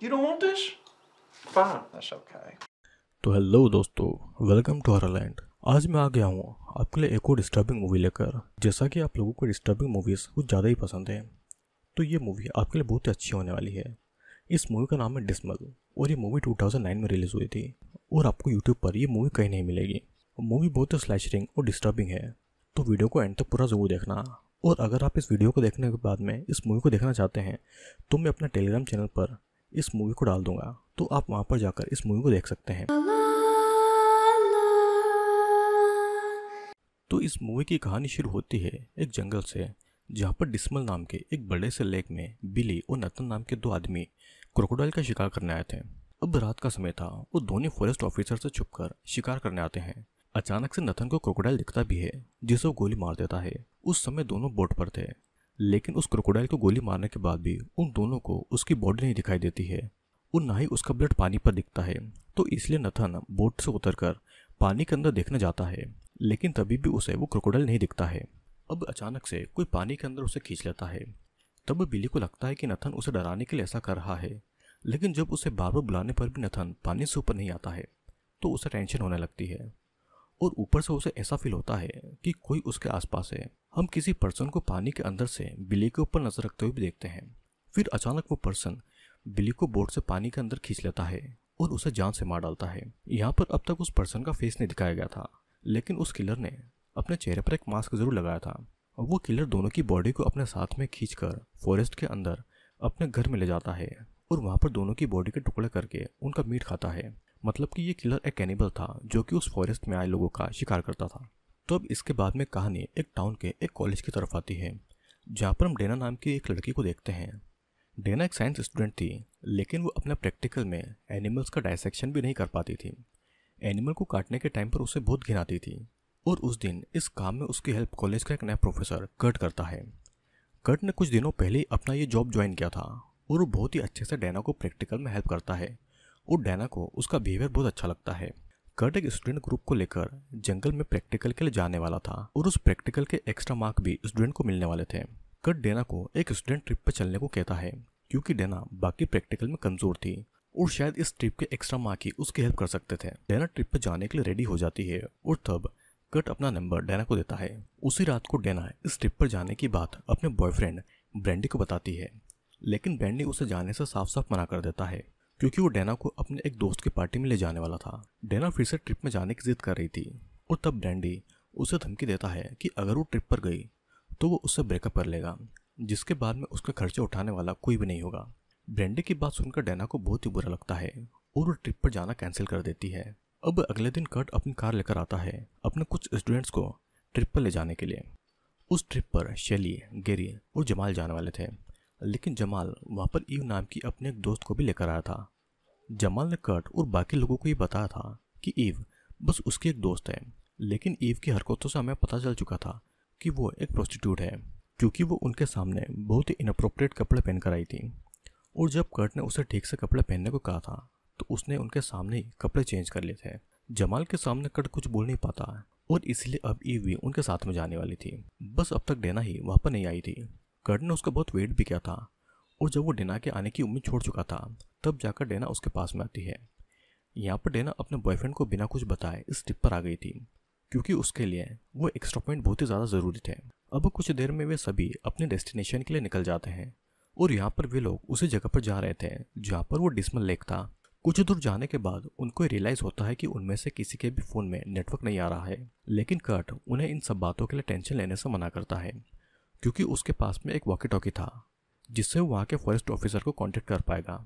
You don't want this? Fine, that's okay. तो hello दोस्तों welcome to land आज मैं आ गया हूँ आपके लिए एक और डिस्टर्बिंग मूवी लेकर जैसा कि आप लोगों को डिस्टर्बिंग मूवीज़ कुछ ज़्यादा ही पसंद है तो ये मूवी आपके लिए बहुत ही अच्छी होने वाली है इस मूवी का नाम है डिस्मल और ये मूवी 2009 में रिलीज़ हुई थी और आपको यूट्यूब पर यह मूवी कहीं नहीं मिलेगी मूवी बहुत ही स्लैशरिंग और डिस्टर्बिंग है तो वीडियो को एंड तक पूरा ज़रूर देखना और अगर आप इस वीडियो को देखने के बाद में इस मूवी को देखना चाहते हैं तो मैं अपना टेलीग्राम चैनल पर इस मूवी को डाल दूंगा तो आप वहां पर जाकर इस मूवी को देख सकते हैं तो इस मूवी की कहानी शुरू होती है एक जंगल से जहाँ पर डिस्मल नाम के एक बड़े से लेक में बिली और नतन नाम के दो आदमी क्रोकोडाइल का शिकार करने आए थे अब रात का समय था वो दोनों फॉरेस्ट ऑफिसर से छुपकर शिकार करने आते हैं अचानक से नथन को क्रोकोडाइल दिखता भी है जिसे वो गोली मार देता है उस समय दोनों बोट पर थे लेकिन उस क्रोकोडाइल को गोली मारने के बाद भी उन दोनों को उसकी बॉडी नहीं दिखाई देती है और ना ही उसका ब्लड पानी पर दिखता है तो इसलिए नथन बोट से उतरकर पानी के अंदर देखने जाता है लेकिन तभी भी उसे वो क्रोकोडाइल नहीं दिखता है अब अचानक से कोई पानी के अंदर उसे खींच लेता है तब बिली को लगता है कि नथन उसे डराने के लिए ऐसा कर रहा है लेकिन जब उसे बार बार बुलाने पर भी नथन पानी से ऊपर नहीं आता है तो उसे टेंशन होने लगती है और ऊपर से उसे ऐसा फील होता है कि कोई उसके आसपास है हम किसी पर्सन को पानी के अंदर से बिल्ली के ऊपर नजर रखते हुए भी देखते हैं फिर अचानक वो पर्सन बिल्ली को बोट से पानी के अंदर खींच लेता है और उसे जान से मार डालता है यहाँ पर अब तक उस पर्सन का फेस नहीं दिखाया गया था लेकिन उस किलर ने अपने चेहरे पर एक मास्क जरूर लगाया था और वो किलर दोनों की बॉडी को अपने साथ में खींच फॉरेस्ट के अंदर अपने घर में ले जाता है और वहाँ पर दोनों की बॉडी के टुकड़े करके उनका मीट खाता है मतलब कि ये किलर एक कैनिबल था जो कि उस फॉरेस्ट में आए लोगों का शिकार करता था तो अब इसके बाद में कहानी एक टाउन के एक कॉलेज की तरफ आती है जहाँ पर हम डेना नाम की एक लड़की को देखते हैं डेना एक साइंस स्टूडेंट थी लेकिन वो अपने प्रैक्टिकल में एनिमल्स का डायसेक्शन भी नहीं कर पाती थी एनिमल को काटने के टाइम पर उसे बहुत घिन आती थी और उस दिन इस काम में उसकी हेल्प कॉलेज का एक नया प्रोफेसर कर्ट करता है कर्ट ने कुछ दिनों पहले अपना ये जॉब ज्वाइन किया था और वो बहुत ही अच्छे से डैना को प्रैक्टिकल में हेल्प करता है और डैना को उसका बिहेवियर बहुत अच्छा लगता है कर्ट एक स्टूडेंट ग्रुप को लेकर जंगल में प्रैक्टिकल के लिए जाने वाला था और उस प्रैक्टिकल के एक्स्ट्रा मार्क भी स्टूडेंट को मिलने वाले थे कर्ट डेना को एक स्टूडेंट ट्रिप पर चलने को कहता है क्योंकि डेना बाकी प्रैक्टिकल में कमजोर थी और शायद इस ट्रिप के एक्स्ट्रा मार्क ही उसकी हेल्प कर सकते थे डेना ट्रिप पर जाने के लिए रेडी हो जाती है और तब कट अपना नंबर डेना को देता है उसी रात को डेना इस ट्रिप पर जाने की बात अपने बॉयफ्रेंड ब्रैंडी को बताती है लेकिन ब्रैंडी उसे जाने से साफ साफ मना कर देता है क्योंकि वो डैना को अपने एक दोस्त की पार्टी में ले जाने वाला था डैना फिर से ट्रिप में जाने की जिद कर रही थी और तब डैंडी उसे धमकी देता है कि अगर वो ट्रिप पर गई तो वो उससे ब्रेकअप कर लेगा जिसके बाद में उसके खर्चे उठाने वाला कोई भी नहीं होगा ब्रेंडी की बात सुनकर डैना को बहुत ही बुरा लगता है और वो ट्रिप पर जाना कैंसिल कर देती है अब अगले दिन कर्ट अपनी कार लेकर आता है अपने कुछ स्टूडेंट्स को ट्रिप पर ले जाने के लिए उस ट्रिप पर शैली गेरी और जमाल जाने वाले थे लेकिन जमाल वहाँ पर ईव नाम की अपने एक दोस्त को भी लेकर आया था जमाल ने कर्ट और बाकी लोगों को ये बताया था कि ईव बस उसकी एक दोस्त है लेकिन ईव की हरकतों से हमें पता चल चुका था कि वो एक प्रोस्टिट्यूट है क्योंकि वो उनके सामने बहुत ही इनअप्रोप्रिएट कपड़े पहन कर आई थी और जब कर्ट ने उसे ठीक से कपड़े पहनने को कहा था तो उसने उनके सामने ही कपड़े चेंज कर लिए थे जमाल के सामने कर्ट कुछ बोल नहीं पाता और इसलिए अब ईव भी उनके साथ में जाने वाली थी बस अब तक डेना ही वहाँ पर नहीं आई थी कर्ट ने उसका बहुत वेट भी किया था और जब वो डेना के आने की उम्मीद छोड़ चुका था तब जाकर डेना उसके पास में आती है यहाँ पर डेना अपने बॉयफ्रेंड को बिना कुछ बताए इस ट्रिप पर आ गई थी क्योंकि उसके लिए वो एक्स्ट्रा पॉइंट बहुत ही ज़्यादा ज़रूरी थे अब कुछ देर में वे सभी अपने डेस्टिनेशन के लिए निकल जाते हैं और यहाँ पर वे लोग उसी जगह पर जा रहे थे जहाँ पर वो डिस्मल लेक था कुछ दूर जाने के बाद उनको रियलाइज़ होता है कि उनमें से किसी के भी फ़ोन में नेटवर्क नहीं आ रहा है लेकिन कर्ट उन्हें इन सब बातों के लिए टेंशन लेने से मना करता है क्योंकि उसके पास में एक वॉकी टॉकी था जिससे वो वहाँ के फॉरेस्ट ऑफिसर को कॉन्टेक्ट कर पाएगा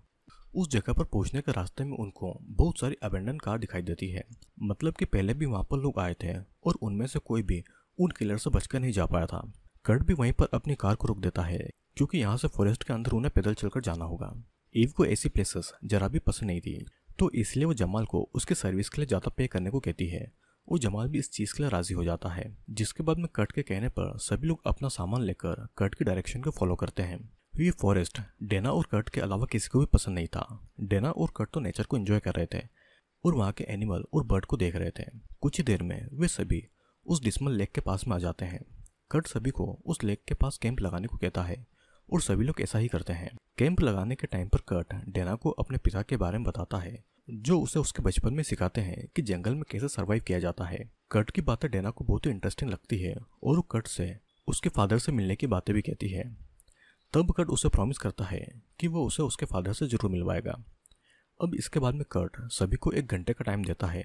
उस जगह पर पहुंचने के रास्ते में उनको बहुत सारी अबेंडन कार दिखाई देती है मतलब कि पहले भी वहाँ पर लोग आए थे और उनमें से कोई भी उन किलर से बचकर नहीं जा पाया था कर्ट भी वहीं पर अपनी कार को रोक देता है क्योंकि यहाँ से फॉरेस्ट के अंदर उन्हें पैदल चलकर जाना होगा ईव को ऐसी प्लेसेस जरा भी पसंद नहीं थी तो इसलिए वो जमाल को उसके सर्विस के लिए ज़्यादा पे करने को कहती है और जमाल भी इस चीज़ के लिए राजी हो जाता है जिसके बाद में कट के कहने पर सभी लोग अपना सामान लेकर कट के डायरेक्शन को फॉलो करते हैं तो ये फॉरेस्ट डेना और कट के अलावा किसी को भी पसंद नहीं था डेना और कट तो नेचर को एंजॉय कर रहे थे और वहाँ के एनिमल और बर्ड को देख रहे थे कुछ ही देर में वे सभी उस डिस्मल लेक के पास में आ जाते हैं कट सभी को उस लेक के पास कैंप लगाने को कहता है और सभी लोग ऐसा ही करते हैं कैंप लगाने के टाइम पर कट डेना को अपने पिता के बारे में बताता है जो उसे उसके बचपन में सिखाते हैं कि जंगल में कैसे सर्वाइव किया जाता है कट की बातें डेना को बहुत ही इंटरेस्टिंग लगती है और वो कट से उसके फादर से मिलने की बातें भी कहती है तब कट उसे प्रॉमिस करता है कि वो उसे उसके फादर से जरूर मिलवाएगा अब इसके बाद में कट सभी को एक घंटे का टाइम देता है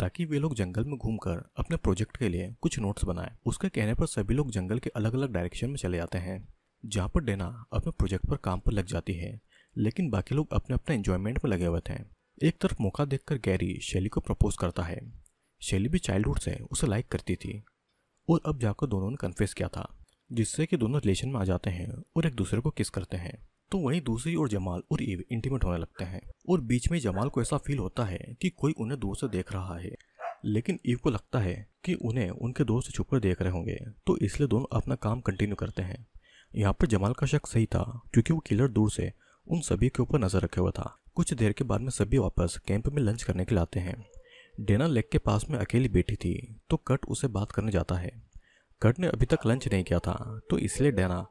ताकि वे लोग जंगल में घूमकर अपने प्रोजेक्ट के लिए कुछ नोट्स बनाएं उसके कहने पर सभी लोग जंगल के अलग अलग डायरेक्शन में चले जाते हैं जहाँ पर डेना अपने प्रोजेक्ट पर काम पर लग जाती है लेकिन बाकी लोग अपने अपने एंजॉयमेंट में लगे हुए थे एक तरफ मौका देखकर गैरी शैली को प्रपोज करता है शैली भी चाइल्डहुड से उसे लाइक करती थी और अब जाकर दोनों ने कन्फेस किया था जिससे कि दोनों रिलेशन में आ जाते हैं और एक दूसरे को किस करते हैं तो वहीं दूसरी ओर जमाल और ईव इंटीमेट होने लगते हैं और बीच में जमाल को ऐसा फील होता है कि कोई उन्हें दूर से देख रहा है लेकिन ईव को लगता है कि उन्हें उनके दोस्त छुपकर देख रहे होंगे तो इसलिए दोनों अपना काम कंटिन्यू करते हैं यहाँ पर जमाल का शक सही था क्योंकि वो किलर दूर से उन सभी के ऊपर नजर रखे हुआ था कुछ देर के बाद में सभी वापस कैंप में लंच करने के लिए आते हैं डेना लेक के पास में अकेली बैठी थी तो कट उसे बात करने जाता है कट ने अभी तक लंच नहीं किया था तो इसलिए डेना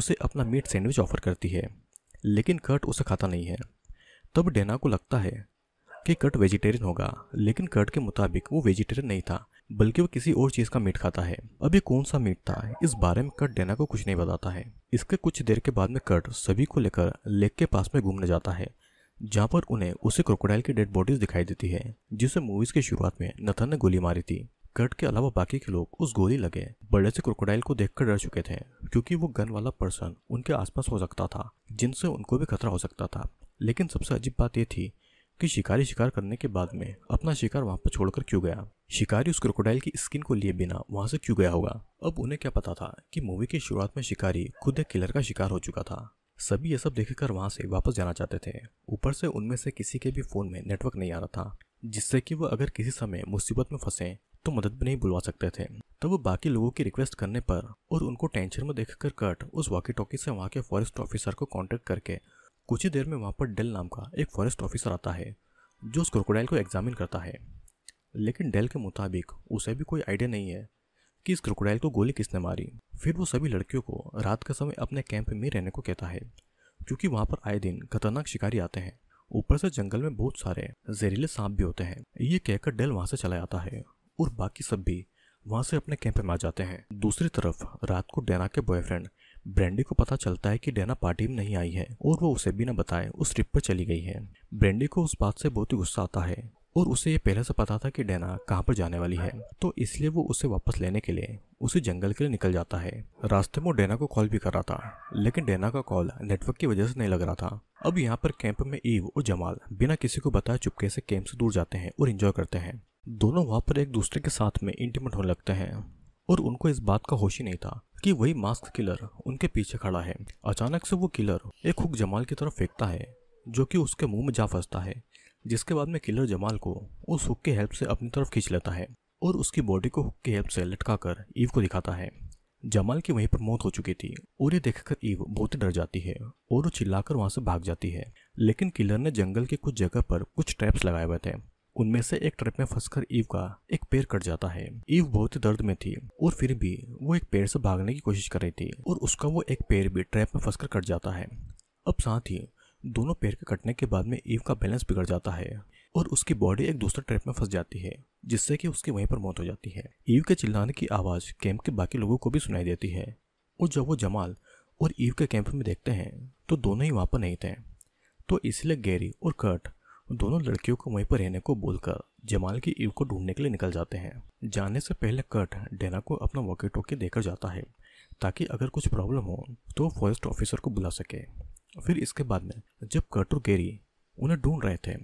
उसे अपना मीट सैंडविच ऑफर करती है लेकिन कट उसे खाता नहीं है तब डेना को लगता है कि कट वेजिटेरियन होगा लेकिन कट के मुताबिक वो वेजिटेरियन नहीं था बल्कि वो किसी और चीज़ का मीट खाता है अभी कौन सा मीट था इस बारे में कट डेना को कुछ नहीं बताता है इसके कुछ देर के बाद में कट सभी को लेकर लेक के पास में घूमने जाता है जहाँ पर उन्हें उसे क्रोकोडाइल की डेड बॉडीज दिखाई देती है जिसे मूवीज के शुरुआत में नथन ने गोली मारी थी कट के अलावा बाकी के लोग उस गोली लगे बड़े से क्रोकोडाइल को देखकर डर चुके थे क्योंकि वो गन वाला पर्सन उनके आसपास हो सकता था जिनसे उनको भी खतरा हो सकता था लेकिन सबसे अजीब बात यह थी कि शिकारी शिकार करने के बाद में अपना शिकार वहां पर छोड़कर क्यों गया शिकारी उस क्रोकोडाइल की स्किन को लिए बिना वहां से क्यों गया होगा अब उन्हें क्या पता था कि मूवी की शुरुआत में शिकारी खुद एक किलर का शिकार हो चुका था सभी ये सब देखकर वहाँ से वापस जाना चाहते थे ऊपर से उनमें से किसी के भी फ़ोन में नेटवर्क नहीं आ रहा था जिससे कि वो अगर किसी समय मुसीबत में फंसे तो मदद भी नहीं बुलवा सकते थे तब वो बाकी लोगों की रिक्वेस्ट करने पर और उनको टेंशन में देखकर कट उस वॉकी टॉकी से वहाँ के फॉरेस्ट ऑफिसर को कॉन्टेक्ट करके कुछ ही देर में वहाँ पर डेल नाम का एक फॉरेस्ट ऑफिसर आता है जो उस क्रोकोडाइल को एग्जामिन करता है लेकिन डेल के मुताबिक उसे भी कोई आइडिया नहीं है कि इस क्रोकोडाइल को गोली किसने मारी फिर वो सभी लड़कियों को रात के समय अपने कैंप में रहने को कहता है क्योंकि वहाँ पर आए दिन खतरनाक शिकारी आते हैं ऊपर से जंगल में बहुत सारे जहरीले सांप भी होते हैं ये कहकर डेल वहाँ से चला जाता है और बाकी सब भी वहाँ से अपने कैंप में आ जाते हैं दूसरी तरफ रात को डेना के बॉयफ्रेंड ब्रेंडी को पता चलता है कि डेना पार्टी में नहीं आई है और वो उसे भी बिना बताए उस ट्रिप पर चली गई है ब्रेंडी को उस बात से बहुत ही गुस्सा आता है और उसे ये पहले से पता था कि डेना कहाँ पर जाने वाली है हाँ। तो इसलिए वो उसे वापस लेने के लिए उसे जंगल के लिए निकल जाता है रास्ते में डेना को कॉल भी कर रहा था लेकिन डेना का कॉल नेटवर्क की वजह से नहीं लग रहा था अब यहाँ पर कैंप में ईव और जमाल बिना किसी को बताए चुपके से कैंप से दूर जाते हैं और इंजॉय करते हैं दोनों वहाँ पर एक दूसरे के साथ में इंटीमेट होने लगते हैं और उनको इस बात का होश ही नहीं था कि वही मास्क किलर उनके पीछे खड़ा है अचानक से वो किलर एक हुक जमाल की तरफ फेंकता है जो कि उसके मुंह में जा फंसता है जिसके बाद में किलर जमाल को उस हुक के हेल्प से अपनी तरफ खींच लेता है और उसकी बॉडी को हुक के हेल्प से लटका कर ईव को दिखाता है जमाल की वहीं पर मौत हो चुकी थी और ये देखकर ईव बहुत ही डर जाती है और वो चिल्लाकर वहां से भाग जाती है लेकिन किलर ने जंगल के कुछ जगह पर कुछ ट्रैप्स लगाए हुए थे उनमें से एक ट्रैप में फंसकर ईव का एक पैर कट जाता है ईव बहुत ही दर्द में थी और फिर भी वो एक पैर से भागने की कोशिश कर रही थी और उसका वो एक पैर भी ट्रैप में फंसकर कट जाता है अब साथ ही दोनों पैर के कटने के बाद में ईव का बैलेंस बिगड़ जाता है और उसकी बॉडी एक दूसरे ट्रैप में फंस जाती है जिससे कि उसकी वहीं पर मौत हो जाती है ईव के चिल्लाने की आवाज़ कैंप के बाकी लोगों को भी सुनाई देती है और जब वो जमाल और ईव के कैंप में देखते हैं तो दोनों ही वहाँ पर नहीं थे तो इसलिए गैरी और कर्ट दोनों लड़कियों को वहीं पर रहने को बोलकर जमाल की ईव को ढूंढने के लिए निकल जाते हैं जाने से पहले कर्ट डेना को अपना वॉकी टोकी देकर जाता है ताकि अगर कुछ प्रॉब्लम हो तो फॉरेस्ट ऑफिसर को बुला सके फिर इसके बाद में जब कर्टर गेरी उन्हें ढूंढ रहे थे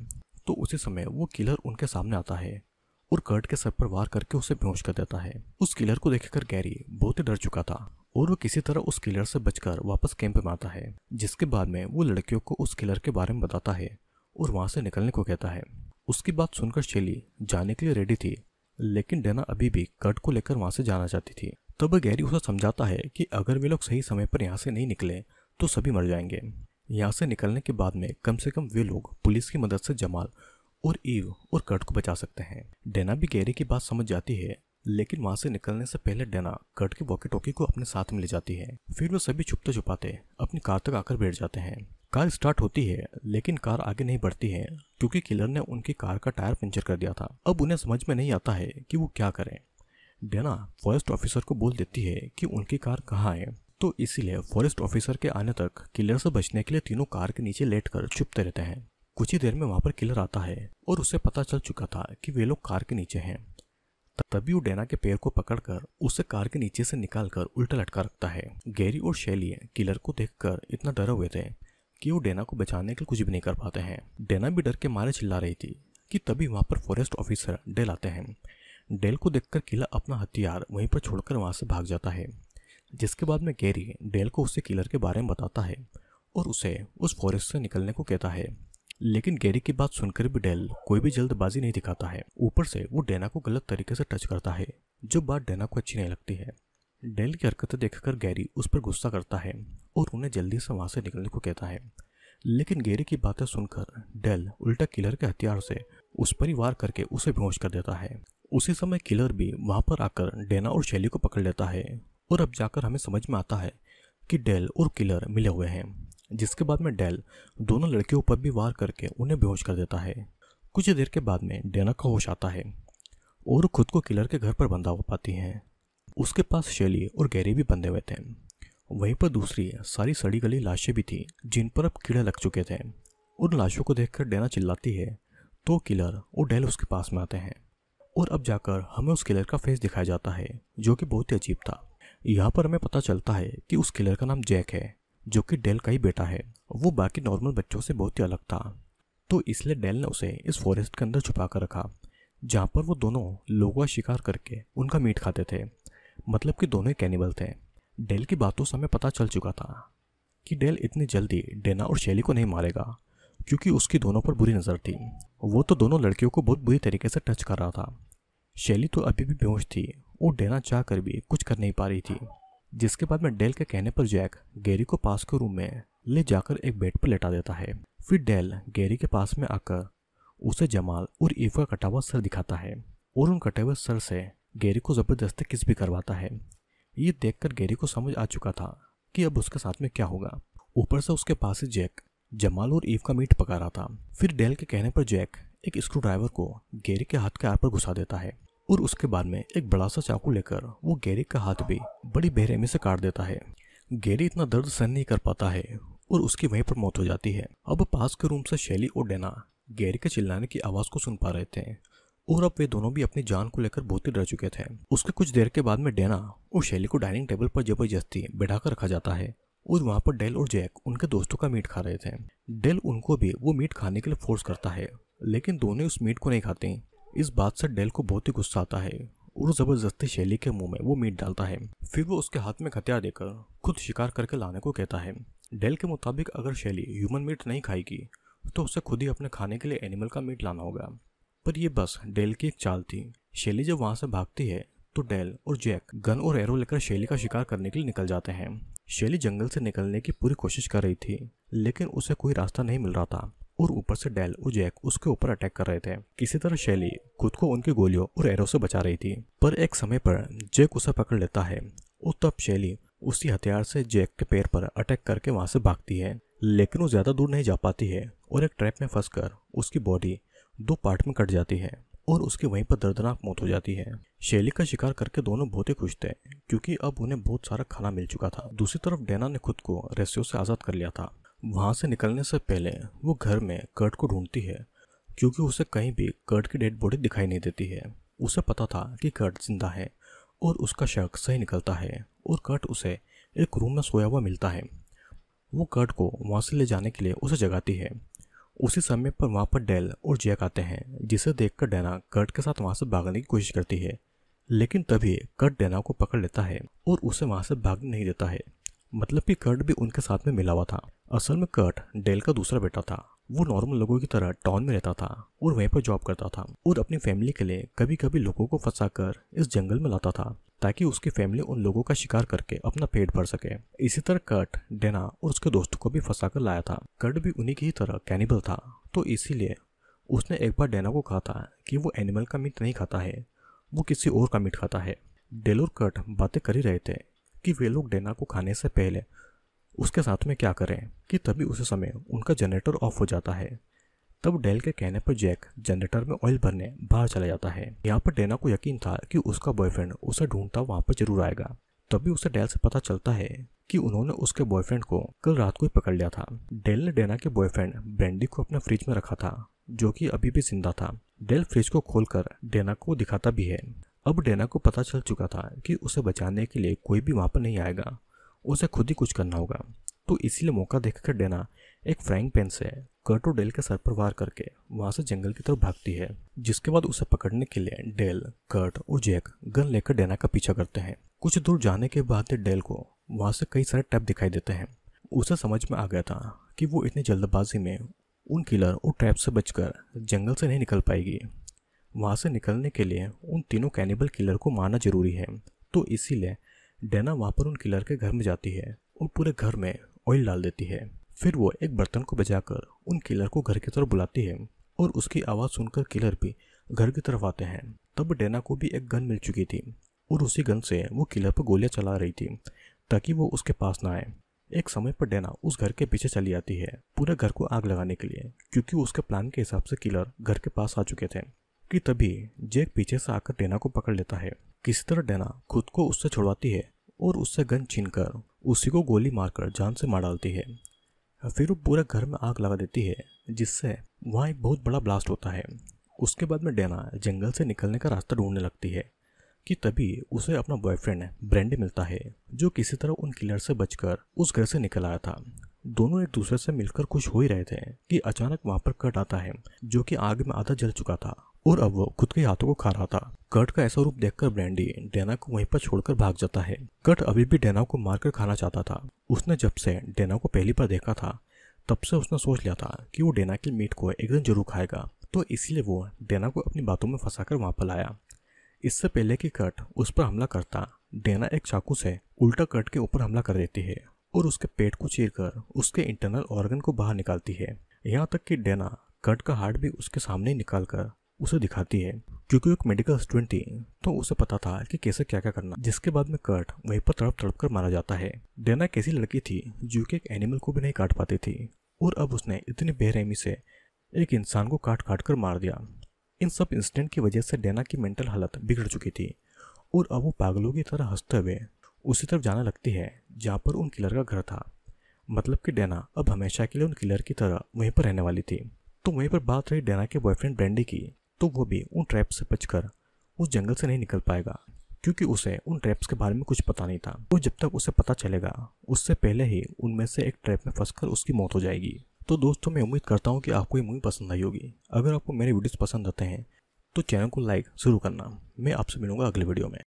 तो उसी समय वो किलर उनके सामने आता है और कर्ट के सर पर वार करके उसे बेहोश कर देता है उस किलर को देखकर गैरी बहुत ही डर चुका था और वो किसी तरह उस किलर से बचकर वापस कैंप में आता है जिसके बाद में वो लड़कियों को उस किलर के बारे में बताता है और वहां से निकलने को कहता है उसकी बात सुनकर शेली जाने के लिए रेडी थी लेकिन डेना अभी भी कर्ट को लेकर वहां से जाना चाहती थी तब गैरी उसे समझाता है कि अगर वे लोग सही समय पर यहाँ से नहीं निकले तो सभी मर जाएंगे यहाँ से निकलने के बाद में कम से कम वे लोग पुलिस की मदद से जमाल और ईव और कर्ट को बचा सकते हैं डेना भी गैरी की बात समझ जाती है लेकिन वहां से निकलने से पहले डेना कर्ट के वॉकी टॉकी को अपने साथ में ले जाती है फिर वो सभी छुपते छुपाते अपनी कार तक आकर बैठ जाते हैं कार स्टार्ट होती है लेकिन कार आगे नहीं बढ़ती है क्योंकि किलर ने उनकी कार का टायर पंचर कर दिया था अब उन्हें समझ में नहीं आता है कि वो क्या करें डेना फॉरेस्ट ऑफिसर को बोल देती है कि उनकी कार कहाँ है तो इसीलिए फॉरेस्ट ऑफिसर के आने तक किलर से बचने के लिए तीनों कार के नीचे लेट कर छुपते रहते हैं कुछ ही देर में वहां पर किलर आता है और उसे पता चल चुका था कि वे लोग कार के नीचे हैं तभी वो डेना के पैर को पकड़कर उसे कार के नीचे से निकालकर उल्टा लटका रखता है गैरी और शैली किलर को देखकर इतना डरे हुए थे कि वो डेना को बचाने के लिए कुछ भी नहीं कर पाते हैं डेना भी डर के मारे चिल्ला रही थी कि तभी वहाँ पर फॉरेस्ट ऑफिसर डेल आते हैं डेल को देखकर किला अपना हथियार वहीं पर छोड़कर वहाँ से भाग जाता है जिसके बाद में गैरी डेल को उससे किलर के बारे में बताता है और उसे उस फॉरेस्ट से निकलने को कहता है लेकिन गैरी की बात सुनकर भी डेल कोई भी जल्दबाजी नहीं दिखाता है ऊपर से वो डेना को गलत तरीके से टच करता है जो बात डेना को अच्छी नहीं लगती है डेल की हरकतें देखकर गैरी उस पर गुस्सा करता है और उन्हें जल्दी से वहाँ से निकलने को कहता है लेकिन गैरी की बातें सुनकर डेल उल्टा किलर के हथियार से उस पर ही वार करके उसे बेहोश कर देता है उसी समय किलर भी वहां पर आकर डेना और शैली को पकड़ लेता है और अब जाकर हमें समझ में आता है कि डेल और किलर मिले हुए हैं जिसके बाद में डेल दोनों लड़कियों पर भी वार करके उन्हें बेहोश कर देता है कुछ देर के बाद में डेना का होश आता है और खुद को किलर के घर पर बंधा हो पाती हैं उसके पास शैली और गैरी भी बंधे हुए थे वहीं पर दूसरी सारी सड़ी गली लाशें भी थी जिन पर अब कीड़े लग चुके थे उन लाशों को देखकर डेना चिल्लाती है तो किलर और डेल उसके पास में आते हैं और अब जाकर हमें उस किलर का फेस दिखाया जाता है जो कि बहुत ही अजीब था यहाँ पर हमें पता चलता है कि उस किलर का नाम जैक है जो कि डेल का ही बेटा है वो बाकी नॉर्मल बच्चों से बहुत ही अलग था तो इसलिए डेल ने उसे इस फॉरेस्ट के अंदर छुपा कर रखा जहाँ पर वो दोनों लोगों का शिकार करके उनका मीट खाते थे मतलब कि दोनों ही कैनिबल थे डेल की बातों से हमें पता चल चुका था कि डेल इतनी जल्दी डेना और शैली को नहीं मारेगा क्योंकि उसकी दोनों पर बुरी नज़र थी वो तो दोनों लड़कियों को बहुत बुरी तरीके से टच कर रहा था शैली तो अभी भी बेहोश थी वो डेना चाह कर भी कुछ कर नहीं पा रही थी जिसके बाद में डेल के कहने पर जैक गैरी को पास के रूम में ले जाकर एक बेड पर लेटा देता है फिर डेल गैरी के पास में आकर उसे जमाल और ईव का कटा हुआ सर दिखाता है और उन कटे हुए सर से गैरी को ज़बरदस्ती किस भी करवाता है ये देखकर गैरी को समझ आ चुका था कि अब उसके साथ में क्या होगा ऊपर से उसके पास ही जैक जमाल और ईव का मीट पका रहा था फिर डेल के कहने पर जैक एक स्क्रू ड्राइवर को गैरी के हाथ के आर पर घुसा देता है और उसके बाद में एक बड़ा सा चाकू लेकर वो गैरी का हाथ भी बड़ी बेरहमी से काट देता है गैरी इतना दर्द सहन नहीं कर पाता है और उसकी वहीं पर मौत हो जाती है अब पास के रूम से शैली और डेना गैरी के चिल्लाने की आवाज़ को सुन पा रहे थे और अब वे दोनों भी अपनी जान को लेकर बहुत ही डर चुके थे उसके कुछ देर के बाद में डेना और शैली को डाइनिंग टेबल पर जबरदस्ती बैठा कर रखा जाता है और वहां पर डेल और जैक उनके दोस्तों का मीट खा रहे थे डेल उनको भी वो मीट खाने के लिए फोर्स करता है लेकिन दोनों उस मीट को नहीं खाते इस बात से डेल को बहुत ही गुस्सा आता है और जबरदस्ती शैली के मुंह में वो मीट डालता है फिर वो उसके हाथ में हथियार देकर खुद शिकार करके लाने को कहता है डेल के मुताबिक अगर शैली ह्यूमन मीट नहीं खाएगी तो उसे खुद ही अपने खाने के लिए एनिमल का मीट लाना होगा पर यह बस डेल की एक चाल थी शैली जब वहां से भागती है तो डेल और जैक गन और एरो लेकर शैली का शिकार करने के लिए निकल जाते हैं शैली जंगल से निकलने की पूरी कोशिश कर रही थी लेकिन उसे कोई रास्ता नहीं मिल रहा था और ऊपर से डेल और जैक उसके ऊपर अटैक कर रहे थे किसी तरह शैली खुद को उनकी गोलियों और एरो से बचा रही थी पर एक समय पर जैक उसे पकड़ लेता है और तब शैली उसी हथियार से जैक के पैर पर अटैक करके वहां से भागती है लेकिन वो ज़्यादा दूर नहीं जा पाती है और एक ट्रैप में फंसकर उसकी बॉडी दो पार्ट में कट जाती है और उसके वहीं पर दर्दनाक मौत हो जाती है शैली का शिकार करके दोनों बहुत ही खुश थे क्योंकि अब उन्हें बहुत सारा खाना मिल चुका था दूसरी तरफ डेना ने खुद को रेस्यो से आज़ाद कर लिया था वहाँ से निकलने से पहले वो घर में कर्ट को ढूंढती है क्योंकि उसे कहीं भी कर्ट की डेड बॉडी दिखाई नहीं देती है उसे पता था कि कर्ट जिंदा है और उसका शक सही निकलता है और कर्ट उसे एक रूम में सोया हुआ मिलता है वो कर्ट को वहाँ से ले जाने के लिए उसे जगाती है उसी समय पर वहाँ पर डेल और जैक आते हैं जिसे देखकर डैना कर्ट के साथ वहाँ से भागने की कोशिश करती है लेकिन तभी कर्ट डैना को पकड़ लेता है और उसे वहाँ से भागने नहीं देता है मतलब कि कर्ट भी उनके साथ में मिला हुआ था असल में कर्ट डेल का दूसरा बेटा था वो नॉर्मल लोगों की तरह टाउन में रहता था और वहीं पर जॉब करता था और अपनी फैमिली के लिए कभी कभी लोगों को फंसा कर इस जंगल में लाता था ताकि उसकी फैमिली उन लोगों का शिकार करके अपना पेट भर सके इसी तरह कर्ट डेना और उसके दोस्तों को भी फंसा कर लाया था कर्ट भी उन्हीं की तरह कैनिबल था तो इसीलिए उसने एक बार डेना को कहा था कि वो एनिमल का मीट नहीं खाता है वो किसी और का मीट खाता है डेल और कर्ट बातें कर ही रहे थे कि वे लोग डेना को खाने से पहले उसके साथ में क्या करें कि तभी उसी समय उनका जनरेटर ऑफ हो जाता है तब डेल के कहने पर जैक जनरेटर में ऑयल भरने बाहर चला जाता है यहाँ पर डेना को यकीन था कि उसका बॉयफ्रेंड उसे ढूंढता वहाँ पर जरूर आएगा तभी उसे डेल से पता चलता है कि उन्होंने उसके बॉयफ्रेंड को कल रात को ही पकड़ लिया था डेल ने डेना के बॉयफ्रेंड ब्रेंडी को अपने फ्रिज में रखा था जो कि अभी भी जिंदा था डेल फ्रिज को खोलकर डेना को दिखाता भी है अब डेना को पता चल चुका था कि उसे बचाने के लिए कोई भी वहाँ पर नहीं आएगा उसे खुद ही कुछ करना होगा तो इसीलिए मौका देखकर डेना एक फ्राइंग पैन से कर्टो डेल के सर पर वार करके वहाँ से जंगल की तरफ भागती है जिसके बाद उसे पकड़ने के लिए डेल कर्ट और जैक गन लेकर डेना का पीछा करते हैं कुछ दूर जाने के बाद डेल को वहाँ से कई सारे टैप दिखाई देते हैं उसे समझ में आ गया था कि वो इतनी जल्दबाजी में उन किलर और ट्रैप से बचकर जंगल से नहीं निकल पाएगी वहाँ से निकलने के लिए उन तीनों कैनिबल किलर को मारना जरूरी है तो इसीलिए डैना वहाँ पर उन किलर के घर में जाती है और पूरे घर में ऑयल डाल देती है फिर वो एक बर्तन को बजाकर उन किलर को घर की तरफ बुलाती है और उसकी आवाज़ सुनकर किलर भी घर की तरफ आते हैं तब डैना को भी एक गन मिल चुकी थी और उसी गन से वो किलर पर गोलियां चला रही थी ताकि वो उसके पास ना आए एक समय पर डेना उस घर के पीछे चली आती है पूरे घर को आग लगाने के लिए क्योंकि उसके प्लान के हिसाब से किलर घर के पास आ चुके थे कि तभी जैक पीछे से आकर डेना को पकड़ लेता है किसी तरह डेना खुद को उससे छुड़वाती है और उससे गन छीनकर उसी को गोली मारकर जान से मार डालती है फिर वो पूरे घर में आग लगा देती है जिससे वहाँ एक बहुत बड़ा ब्लास्ट होता है उसके बाद में डेना जंगल से निकलने का रास्ता ढूंढने लगती है कि तभी उसे अपना बॉयफ्रेंड ब्रेंडी मिलता है जो किसी तरह उन किलर से बचकर उस घर से निकल आया था दोनों एक दूसरे से मिलकर खुश हो ही रहे थे कि अचानक वहाँ पर कट आता है जो कि आग में आधा जल चुका था और अब वो खुद के हाथों को खा रहा था कर्ट का ऐसा रूप देखकर ब्रैंडी डेना को वहीं पर छोड़कर भाग जाता है कर्ट अभी भी डेना को मारकर खाना चाहता था उसने जब से डेना को पहली बार देखा था तब से उसने सोच लिया था कि वो डेना की मीट को एक दिन जरूर खाएगा तो इसीलिए वो डेना को अपनी बातों में फंसा कर वहां पर लाया इससे पहले कि कर्ट उस पर हमला करता डेना एक चाकू से उल्टा कर्ट के ऊपर हमला कर देती है और उसके पेट को चीर कर उसके इंटरनल ऑर्गन को बाहर निकालती है यहाँ तक कि डेना कर्ट का हार्ट भी उसके सामने निकाल कर उसे दिखाती है क्योंकि वो एक मेडिकल स्टूडेंट थी तो उसे पता था कि कैसे क्या क्या करना जिसके बाद में कर्ट वहीं पर तड़प तड़प कर मारा जाता है डेना एक ऐसी लड़की थी जो कि एक एनिमल को भी नहीं काट पाती थी और अब उसने इतनी बेरहमी से एक इंसान को काट काट कर मार दिया इन सब इंसिडेंट की वजह से डेना की मेंटल हालत बिगड़ चुकी थी और अब वो पागलों की तरह हंसते हुए उसी तरफ जाने लगती है जहाँ पर उन किलर का घर था मतलब कि डेना अब हमेशा के लिए उन किलर की तरह वहीं पर रहने वाली थी तो वहीं पर बात रही डेना के बॉयफ्रेंड ब्रैंडी की तो वो भी उन ट्रैप्स से बचकर उस जंगल से नहीं निकल पाएगा क्योंकि उसे उन ट्रैप्स के बारे में कुछ पता नहीं था तो जब तक उसे पता चलेगा उससे पहले ही उनमें से एक ट्रैप में फंसकर उसकी मौत हो जाएगी तो दोस्तों मैं उम्मीद करता हूँ कि आपको ये मूवी पसंद आई होगी अगर आपको मेरे वीडियोस पसंद आते हैं तो चैनल को लाइक ज़रूर करना मैं आपसे मिलूंगा अगले वीडियो में